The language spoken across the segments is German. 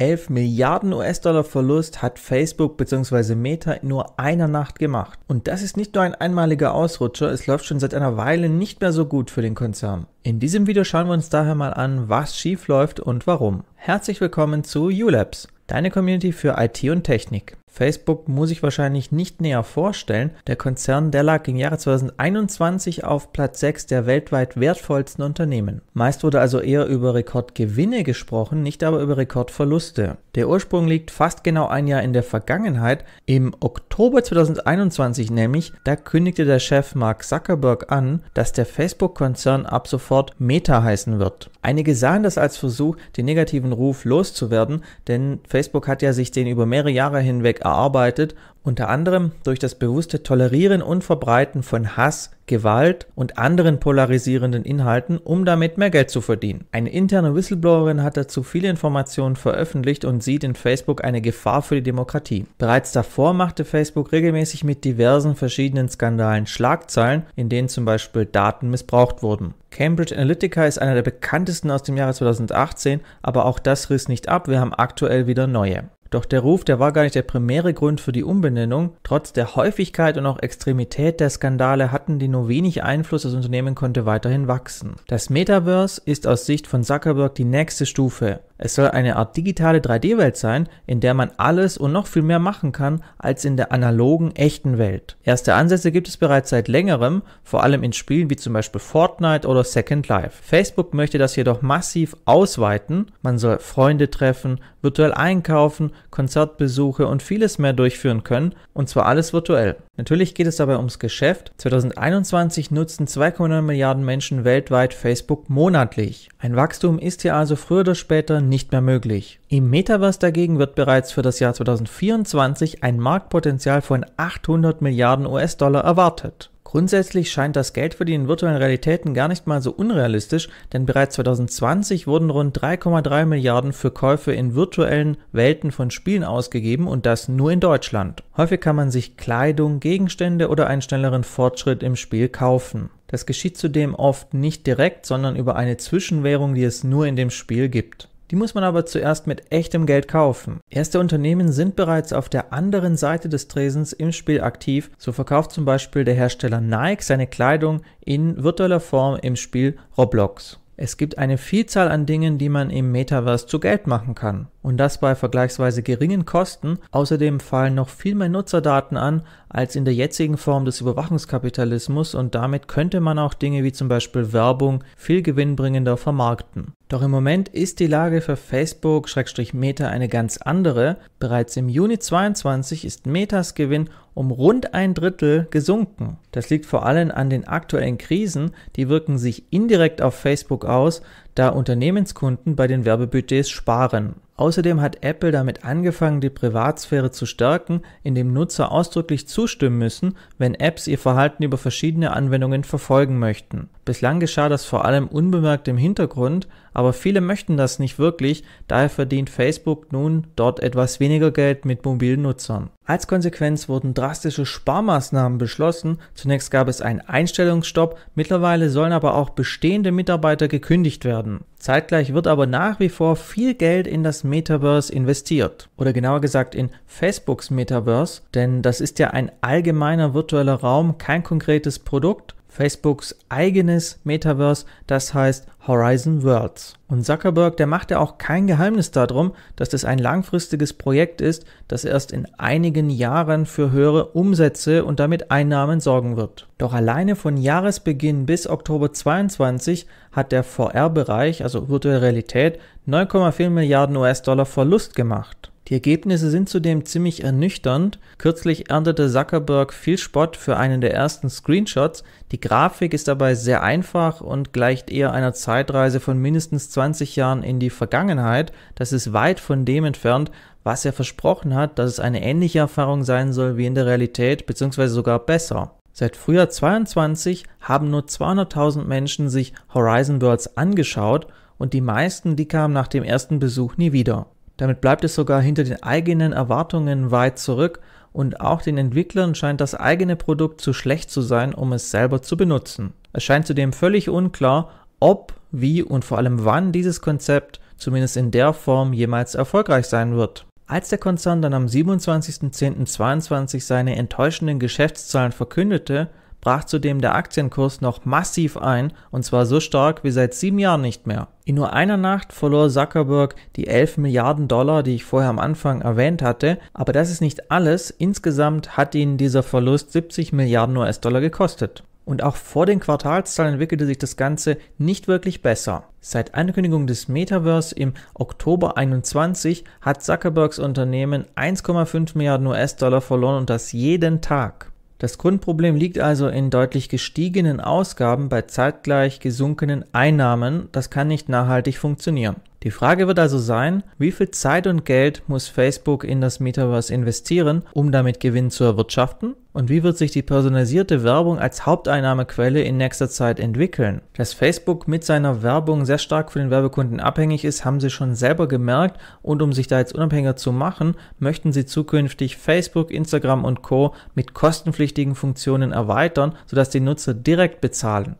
11 Milliarden US-Dollar Verlust hat Facebook bzw. Meta in nur einer Nacht gemacht. Und das ist nicht nur ein einmaliger Ausrutscher, es läuft schon seit einer Weile nicht mehr so gut für den Konzern. In diesem Video schauen wir uns daher mal an, was schief läuft und warum. Herzlich willkommen zu ULabs, deine Community für IT und Technik. Facebook muss ich wahrscheinlich nicht näher vorstellen. Der Konzern Dell lag im Jahre 2021 auf Platz 6 der weltweit wertvollsten Unternehmen. Meist wurde also eher über Rekordgewinne gesprochen, nicht aber über Rekordverluste. Der Ursprung liegt fast genau ein Jahr in der Vergangenheit. Im Oktober 2021 nämlich, da kündigte der Chef Mark Zuckerberg an, dass der Facebook-Konzern ab sofort Meta heißen wird. Einige sahen das als Versuch, den negativen Ruf loszuwerden, denn Facebook hat ja sich den über mehrere Jahre hinweg erarbeitet unter anderem durch das bewusste Tolerieren und Verbreiten von Hass, Gewalt und anderen polarisierenden Inhalten, um damit mehr Geld zu verdienen. Eine interne Whistleblowerin hat dazu viele Informationen veröffentlicht und sieht in Facebook eine Gefahr für die Demokratie. Bereits davor machte Facebook regelmäßig mit diversen verschiedenen Skandalen Schlagzeilen, in denen zum Beispiel Daten missbraucht wurden. Cambridge Analytica ist einer der bekanntesten aus dem Jahre 2018, aber auch das riss nicht ab, wir haben aktuell wieder neue. Doch der Ruf, der war gar nicht der primäre Grund für die Umbenennung. Trotz der Häufigkeit und auch Extremität der Skandale hatten die nur wenig Einfluss, das Unternehmen konnte weiterhin wachsen. Das Metaverse ist aus Sicht von Zuckerberg die nächste Stufe. Es soll eine Art digitale 3D-Welt sein, in der man alles und noch viel mehr machen kann als in der analogen, echten Welt. Erste Ansätze gibt es bereits seit längerem, vor allem in Spielen wie zum Beispiel Fortnite oder Second Life. Facebook möchte das jedoch massiv ausweiten. Man soll Freunde treffen, virtuell einkaufen, Konzertbesuche und vieles mehr durchführen können, und zwar alles virtuell. Natürlich geht es dabei ums Geschäft. 2021 nutzten 2,9 Milliarden Menschen weltweit Facebook monatlich. Ein Wachstum ist hier also früher oder später nicht mehr möglich. Im Metaverse dagegen wird bereits für das Jahr 2024 ein Marktpotenzial von 800 Milliarden US-Dollar erwartet. Grundsätzlich scheint das Geld in virtuellen Realitäten gar nicht mal so unrealistisch, denn bereits 2020 wurden rund 3,3 Milliarden für Käufe in virtuellen Welten von Spielen ausgegeben und das nur in Deutschland. Häufig kann man sich Kleidung, Gegenstände oder einen schnelleren Fortschritt im Spiel kaufen. Das geschieht zudem oft nicht direkt, sondern über eine Zwischenwährung, die es nur in dem Spiel gibt. Die muss man aber zuerst mit echtem Geld kaufen. Erste Unternehmen sind bereits auf der anderen Seite des Tresens im Spiel aktiv. So verkauft zum Beispiel der Hersteller Nike seine Kleidung in virtueller Form im Spiel Roblox. Es gibt eine Vielzahl an Dingen, die man im Metaverse zu Geld machen kann. Und das bei vergleichsweise geringen Kosten. Außerdem fallen noch viel mehr Nutzerdaten an als in der jetzigen Form des Überwachungskapitalismus und damit könnte man auch Dinge wie zum Beispiel Werbung viel gewinnbringender vermarkten. Doch im Moment ist die Lage für Facebook-Meta eine ganz andere. Bereits im Juni 22 ist Metas Gewinn um rund ein Drittel gesunken. Das liegt vor allem an den aktuellen Krisen, die wirken sich indirekt auf Facebook aus, da Unternehmenskunden bei den Werbebudgets sparen. Außerdem hat Apple damit angefangen, die Privatsphäre zu stärken, indem Nutzer ausdrücklich zustimmen müssen, wenn Apps ihr Verhalten über verschiedene Anwendungen verfolgen möchten. Bislang geschah das vor allem unbemerkt im Hintergrund, aber viele möchten das nicht wirklich, daher verdient Facebook nun dort etwas weniger Geld mit mobilen Nutzern. Als Konsequenz wurden drastische Sparmaßnahmen beschlossen, zunächst gab es einen Einstellungsstopp, mittlerweile sollen aber auch bestehende Mitarbeiter gekündigt werden. Zeitgleich wird aber nach wie vor viel Geld in das Metaverse investiert. Oder genauer gesagt in Facebooks Metaverse, denn das ist ja ein allgemeiner virtueller Raum, kein konkretes Produkt, Facebooks eigenes Metaverse, das heißt Horizon Worlds. Und Zuckerberg, der macht ja auch kein Geheimnis darum, dass das ein langfristiges Projekt ist, das erst in einigen Jahren für höhere Umsätze und damit Einnahmen sorgen wird. Doch alleine von Jahresbeginn bis Oktober 22 hat der VR-Bereich, also virtuelle Realität, 9,4 Milliarden US-Dollar Verlust gemacht. Die Ergebnisse sind zudem ziemlich ernüchternd. Kürzlich erntete Zuckerberg viel Spott für einen der ersten Screenshots. Die Grafik ist dabei sehr einfach und gleicht eher einer Zeitreise von mindestens 20 Jahren in die Vergangenheit. Das ist weit von dem entfernt, was er versprochen hat, dass es eine ähnliche Erfahrung sein soll wie in der Realität, bzw. sogar besser. Seit Frühjahr 22 haben nur 200.000 Menschen sich Horizon Worlds angeschaut und die meisten, die kamen nach dem ersten Besuch nie wieder. Damit bleibt es sogar hinter den eigenen Erwartungen weit zurück und auch den Entwicklern scheint das eigene Produkt zu schlecht zu sein, um es selber zu benutzen. Es scheint zudem völlig unklar, ob, wie und vor allem wann dieses Konzept zumindest in der Form jemals erfolgreich sein wird. Als der Konzern dann am 27.10.22 seine enttäuschenden Geschäftszahlen verkündete, brach zudem der Aktienkurs noch massiv ein und zwar so stark wie seit sieben Jahren nicht mehr. In nur einer Nacht verlor Zuckerberg die 11 Milliarden Dollar, die ich vorher am Anfang erwähnt hatte, aber das ist nicht alles, insgesamt hat ihn dieser Verlust 70 Milliarden US-Dollar gekostet. Und auch vor den Quartalszahlen entwickelte sich das Ganze nicht wirklich besser. Seit Ankündigung des Metaverse im Oktober 21 hat Zuckerbergs Unternehmen 1,5 Milliarden US-Dollar verloren und das jeden Tag. Das Grundproblem liegt also in deutlich gestiegenen Ausgaben bei zeitgleich gesunkenen Einnahmen, das kann nicht nachhaltig funktionieren die Frage wird also sein, wie viel Zeit und Geld muss Facebook in das Metaverse investieren, um damit Gewinn zu erwirtschaften? Und wie wird sich die personalisierte Werbung als Haupteinnahmequelle in nächster Zeit entwickeln? Dass Facebook mit seiner Werbung sehr stark von den Werbekunden abhängig ist, haben sie schon selber gemerkt und um sich da jetzt unabhängiger zu machen, möchten sie zukünftig Facebook, Instagram und Co. mit kostenpflichtigen Funktionen erweitern, sodass die Nutzer direkt bezahlen.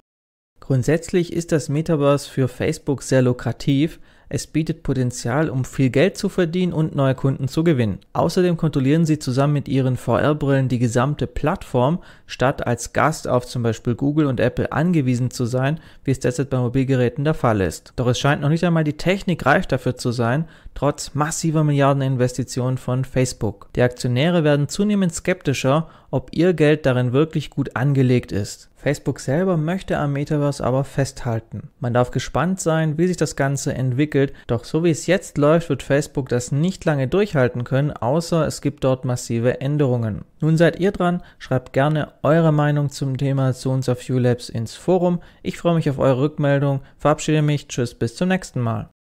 Grundsätzlich ist das Metaverse für Facebook sehr lukrativ, es bietet Potenzial, um viel Geld zu verdienen und neue Kunden zu gewinnen. Außerdem kontrollieren sie zusammen mit ihren VR-Brillen die gesamte Plattform, statt als Gast auf zum Beispiel Google und Apple angewiesen zu sein, wie es derzeit bei Mobilgeräten der Fall ist. Doch es scheint noch nicht einmal die Technik reif dafür zu sein, trotz massiver Milliardeninvestitionen von Facebook. Die Aktionäre werden zunehmend skeptischer, ob ihr Geld darin wirklich gut angelegt ist. Facebook selber möchte am Metaverse aber festhalten. Man darf gespannt sein, wie sich das Ganze entwickelt, doch so wie es jetzt läuft, wird Facebook das nicht lange durchhalten können, außer es gibt dort massive Änderungen. Nun seid ihr dran, schreibt gerne eure Meinung zum Thema Zones of U-Labs ins Forum. Ich freue mich auf eure Rückmeldung, verabschiede mich, tschüss, bis zum nächsten Mal.